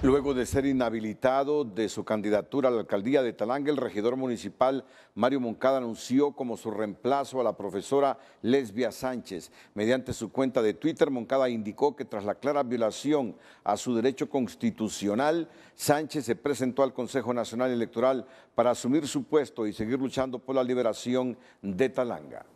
Luego de ser inhabilitado de su candidatura a la alcaldía de Talanga, el regidor municipal Mario Moncada anunció como su reemplazo a la profesora Lesbia Sánchez. Mediante su cuenta de Twitter, Moncada indicó que tras la clara violación a su derecho constitucional, Sánchez se presentó al Consejo Nacional Electoral para asumir su puesto y seguir luchando por la liberación de Talanga.